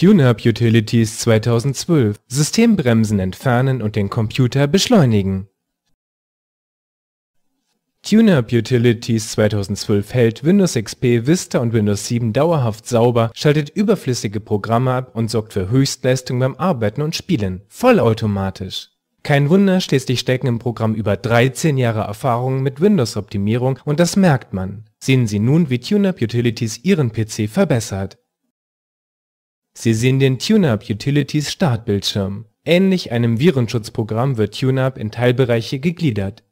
TuneUp Utilities 2012 Systembremsen entfernen und den Computer beschleunigen. TuneUp Utilities 2012 hält Windows XP, Vista und Windows 7 dauerhaft sauber, schaltet überflüssige Programme ab und sorgt für Höchstleistung beim Arbeiten und Spielen, vollautomatisch. Kein Wunder, schließlich stecken im Programm über 13 Jahre Erfahrung mit Windows-Optimierung und das merkt man. Sehen Sie nun, wie TuneUp Utilities Ihren PC verbessert. Sie sehen den TuneUp Utilities Startbildschirm. Ähnlich einem Virenschutzprogramm wird TuneUp in Teilbereiche gegliedert.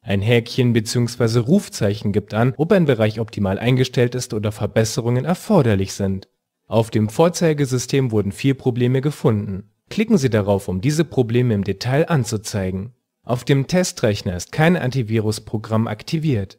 Ein Häkchen bzw. Rufzeichen gibt an, ob ein Bereich optimal eingestellt ist oder Verbesserungen erforderlich sind. Auf dem Vorzeigesystem wurden vier Probleme gefunden. Klicken Sie darauf, um diese Probleme im Detail anzuzeigen. Auf dem Testrechner ist kein Antivirusprogramm aktiviert.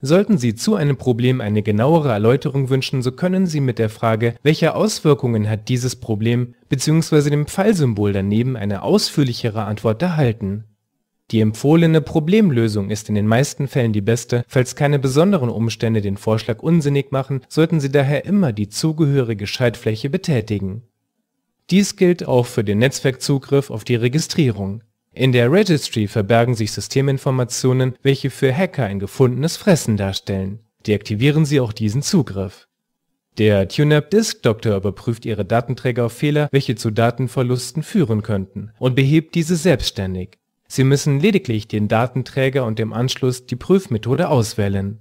Sollten Sie zu einem Problem eine genauere Erläuterung wünschen, so können Sie mit der Frage Welche Auswirkungen hat dieses Problem bzw. dem Pfeilsymbol daneben eine ausführlichere Antwort erhalten. Die empfohlene Problemlösung ist in den meisten Fällen die beste, falls keine besonderen Umstände den Vorschlag unsinnig machen, sollten Sie daher immer die zugehörige Schaltfläche betätigen. Dies gilt auch für den Netzwerkzugriff auf die Registrierung. In der Registry verbergen sich Systeminformationen, welche für Hacker ein gefundenes Fressen darstellen. Deaktivieren Sie auch diesen Zugriff. Der QNAP Disk Doctor überprüft Ihre Datenträger auf Fehler, welche zu Datenverlusten führen könnten, und behebt diese selbstständig. Sie müssen lediglich den Datenträger und dem Anschluss die Prüfmethode auswählen.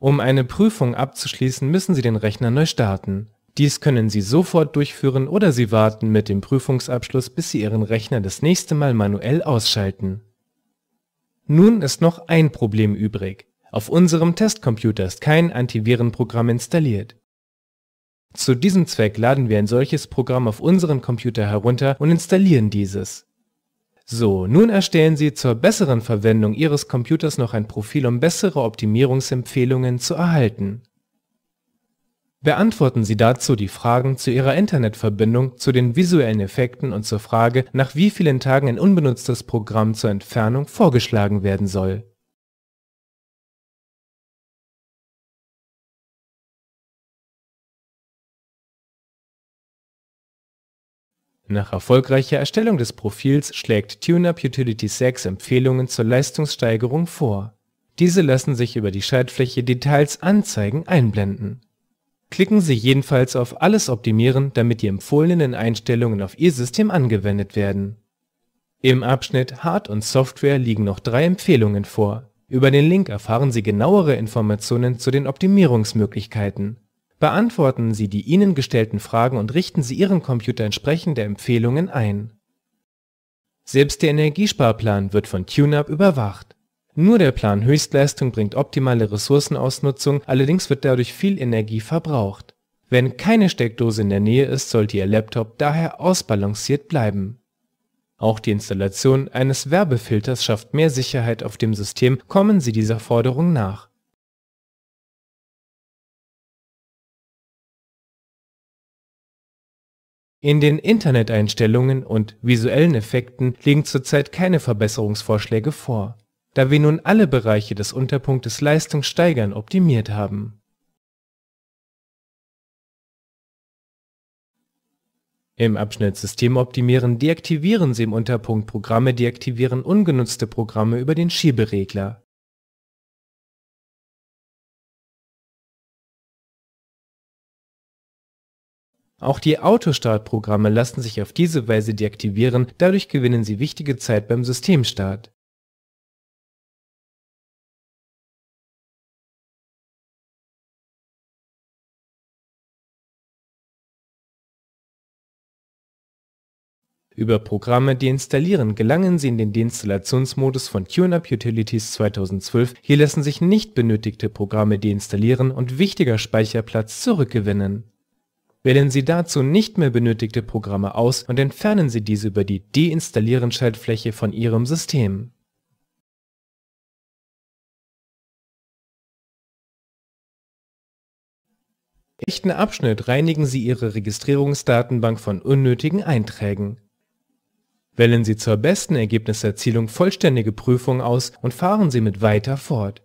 Um eine Prüfung abzuschließen, müssen Sie den Rechner neu starten. Dies können Sie sofort durchführen oder Sie warten mit dem Prüfungsabschluss, bis Sie Ihren Rechner das nächste Mal manuell ausschalten. Nun ist noch ein Problem übrig. Auf unserem Testcomputer ist kein Antivirenprogramm installiert. Zu diesem Zweck laden wir ein solches Programm auf unseren Computer herunter und installieren dieses. So, nun erstellen Sie zur besseren Verwendung Ihres Computers noch ein Profil, um bessere Optimierungsempfehlungen zu erhalten. Beantworten Sie dazu die Fragen zu Ihrer Internetverbindung, zu den visuellen Effekten und zur Frage, nach wie vielen Tagen ein unbenutztes Programm zur Entfernung vorgeschlagen werden soll. Nach erfolgreicher Erstellung des Profils schlägt TuneUp Utility 6 Empfehlungen zur Leistungssteigerung vor. Diese lassen sich über die Schaltfläche Details Anzeigen einblenden. Klicken Sie jedenfalls auf Alles optimieren, damit die empfohlenen Einstellungen auf Ihr System angewendet werden. Im Abschnitt Hard und Software liegen noch drei Empfehlungen vor. Über den Link erfahren Sie genauere Informationen zu den Optimierungsmöglichkeiten Beantworten Sie die Ihnen gestellten Fragen und richten Sie Ihren Computer entsprechend der Empfehlungen ein. Selbst der Energiesparplan wird von TuneUp überwacht. Nur der Plan Höchstleistung bringt optimale Ressourcenausnutzung, allerdings wird dadurch viel Energie verbraucht. Wenn keine Steckdose in der Nähe ist, sollte Ihr Laptop daher ausbalanciert bleiben. Auch die Installation eines Werbefilters schafft mehr Sicherheit auf dem System, kommen Sie dieser Forderung nach. In den Internet-Einstellungen und visuellen Effekten liegen zurzeit keine Verbesserungsvorschläge vor, da wir nun alle Bereiche des Unterpunktes Leistung steigern optimiert haben. Im Abschnitt System optimieren deaktivieren Sie im Unterpunkt Programme deaktivieren ungenutzte Programme über den Schieberegler Auch die Autostartprogramme lassen sich auf diese Weise deaktivieren, dadurch gewinnen sie wichtige Zeit beim Systemstart Über Programme deinstallieren gelangen Sie in den Deinstallationsmodus von QNAP Utilities 2012, hier lassen sich nicht benötigte Programme deinstallieren und wichtiger Speicherplatz zurückgewinnen Wählen Sie dazu nicht mehr benötigte Programme aus und entfernen Sie diese über die Deinstallieren-Schaltfläche von Ihrem System. Im rechten Abschnitt reinigen Sie Ihre Registrierungsdatenbank von unnötigen Einträgen. Wählen Sie zur besten Ergebniserzielung vollständige Prüfungen aus und fahren Sie mit weiter fort.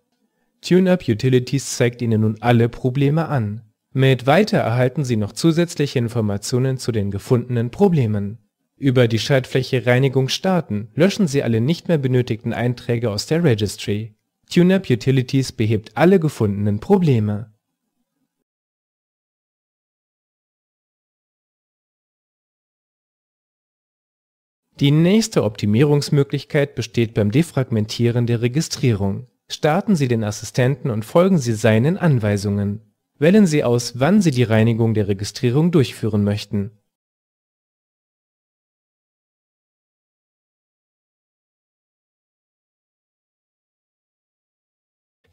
TuneUp Utilities zeigt Ihnen nun alle Probleme an. Mit Weiter erhalten Sie noch zusätzliche Informationen zu den gefundenen Problemen. Über die Schaltfläche Reinigung starten löschen Sie alle nicht mehr benötigten Einträge aus der Registry. TuneUp Utilities behebt alle gefundenen Probleme. Die nächste Optimierungsmöglichkeit besteht beim Defragmentieren der Registrierung. Starten Sie den Assistenten und folgen Sie seinen Anweisungen. Wählen Sie aus, wann Sie die Reinigung der Registrierung durchführen möchten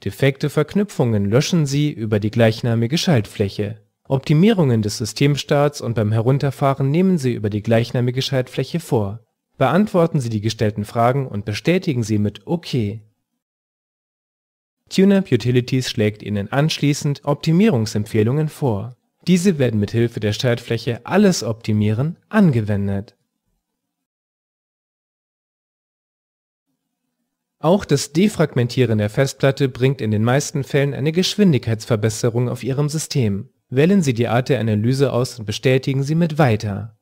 Defekte Verknüpfungen löschen Sie über die gleichnamige Schaltfläche. Optimierungen des Systemstarts und beim Herunterfahren nehmen Sie über die gleichnamige Schaltfläche vor. Beantworten Sie die gestellten Fragen und bestätigen sie mit OK TuneUp Utilities schlägt Ihnen anschließend Optimierungsempfehlungen vor. Diese werden mithilfe der Schaltfläche Alles optimieren angewendet. Auch das Defragmentieren der Festplatte bringt in den meisten Fällen eine Geschwindigkeitsverbesserung auf Ihrem System. Wählen Sie die Art der Analyse aus und bestätigen Sie mit Weiter.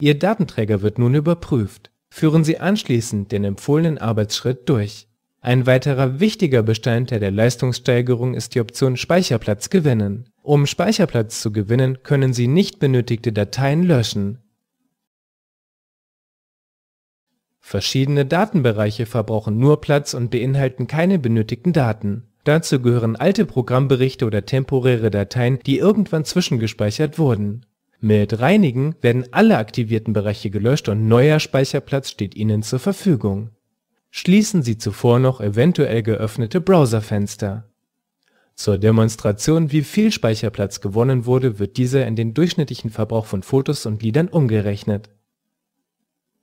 Ihr Datenträger wird nun überprüft. Führen Sie anschließend den empfohlenen Arbeitsschritt durch. Ein weiterer wichtiger Bestandteil der Leistungssteigerung ist die Option Speicherplatz gewinnen. Um Speicherplatz zu gewinnen, können Sie nicht benötigte Dateien löschen. Verschiedene Datenbereiche verbrauchen nur Platz und beinhalten keine benötigten Daten. Dazu gehören alte Programmberichte oder temporäre Dateien, die irgendwann zwischengespeichert wurden. Mit Reinigen werden alle aktivierten Bereiche gelöscht und neuer Speicherplatz steht Ihnen zur Verfügung schließen Sie zuvor noch eventuell geöffnete Browserfenster. Zur Demonstration, wie viel Speicherplatz gewonnen wurde, wird dieser in den durchschnittlichen Verbrauch von Fotos und Liedern umgerechnet.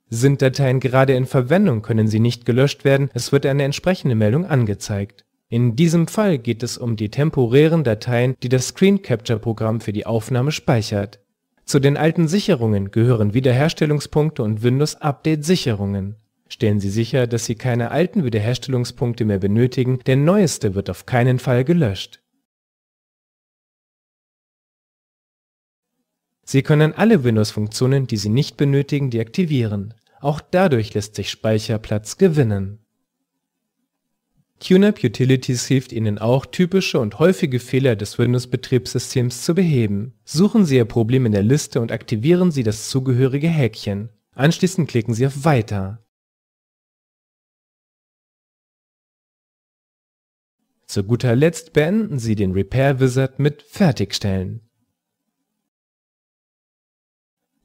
Sind Dateien gerade in Verwendung, können sie nicht gelöscht werden, es wird eine entsprechende Meldung angezeigt. In diesem Fall geht es um die temporären Dateien, die das Screen Capture Programm für die Aufnahme speichert. Zu den alten Sicherungen gehören Wiederherstellungspunkte und Windows Update Sicherungen. Stellen Sie sicher, dass Sie keine alten Wiederherstellungspunkte mehr benötigen, der neueste wird auf keinen Fall gelöscht. Sie können alle Windows-Funktionen, die Sie nicht benötigen, deaktivieren. Auch dadurch lässt sich Speicherplatz gewinnen. QNAP Utilities hilft Ihnen auch, typische und häufige Fehler des Windows-Betriebssystems zu beheben. Suchen Sie Ihr Problem in der Liste und aktivieren Sie das zugehörige Häkchen. Anschließend klicken Sie auf Weiter. Zu guter Letzt beenden Sie den Repair Wizard mit Fertigstellen.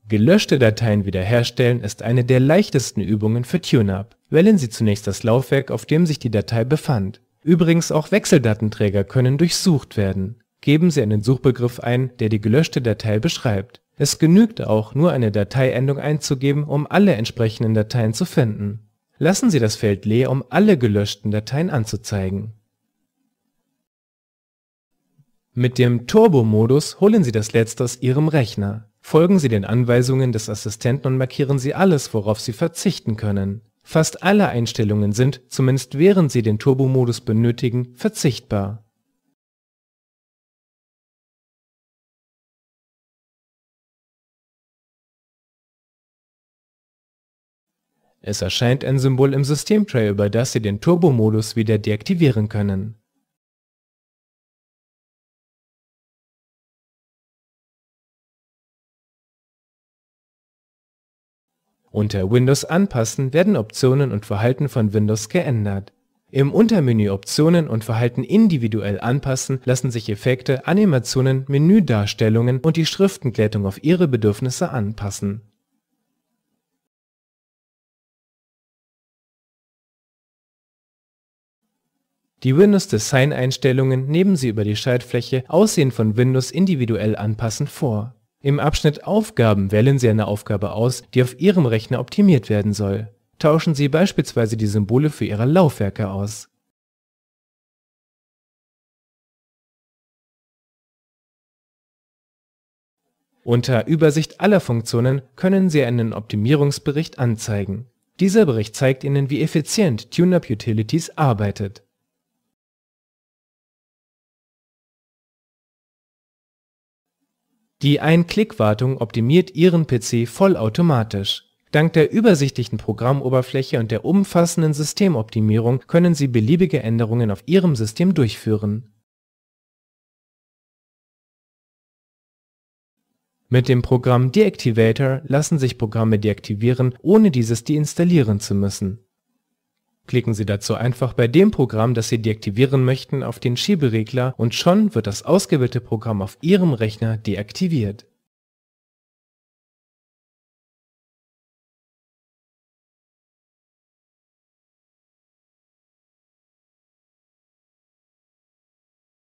Gelöschte Dateien wiederherstellen ist eine der leichtesten Übungen für TuneUp. Wählen Sie zunächst das Laufwerk, auf dem sich die Datei befand. Übrigens auch Wechseldatenträger können durchsucht werden. Geben Sie einen Suchbegriff ein, der die gelöschte Datei beschreibt. Es genügt auch, nur eine Dateiendung einzugeben, um alle entsprechenden Dateien zu finden. Lassen Sie das Feld leer, um alle gelöschten Dateien anzuzeigen. Mit dem Turbo-Modus holen Sie das Letzte aus Ihrem Rechner. Folgen Sie den Anweisungen des Assistenten und markieren Sie alles, worauf Sie verzichten können. Fast alle Einstellungen sind, zumindest während Sie den Turbo-Modus benötigen, verzichtbar. Es erscheint ein Symbol im Systemtray, über das Sie den Turbo-Modus wieder deaktivieren können Unter Windows Anpassen werden Optionen und Verhalten von Windows geändert. Im Untermenü Optionen und Verhalten individuell anpassen lassen sich Effekte, Animationen, Menüdarstellungen und die Schriftenglättung auf Ihre Bedürfnisse anpassen. Die Windows-Design-Einstellungen nehmen Sie über die Schaltfläche Aussehen von Windows individuell anpassen vor im Abschnitt Aufgaben wählen Sie eine Aufgabe aus, die auf Ihrem Rechner optimiert werden soll. Tauschen Sie beispielsweise die Symbole für Ihre Laufwerke aus. Unter Übersicht aller Funktionen können Sie einen Optimierungsbericht anzeigen. Dieser Bericht zeigt Ihnen, wie effizient TuneUp Utilities arbeitet Die Ein-Klick-Wartung optimiert Ihren PC vollautomatisch. Dank der übersichtlichen Programmoberfläche und der umfassenden Systemoptimierung können Sie beliebige Änderungen auf Ihrem System durchführen. Mit dem Programm Deactivator lassen sich Programme deaktivieren, ohne dieses deinstallieren zu müssen Klicken Sie dazu einfach bei dem Programm, das Sie deaktivieren möchten, auf den Schieberegler und schon wird das ausgewählte Programm auf Ihrem Rechner deaktiviert.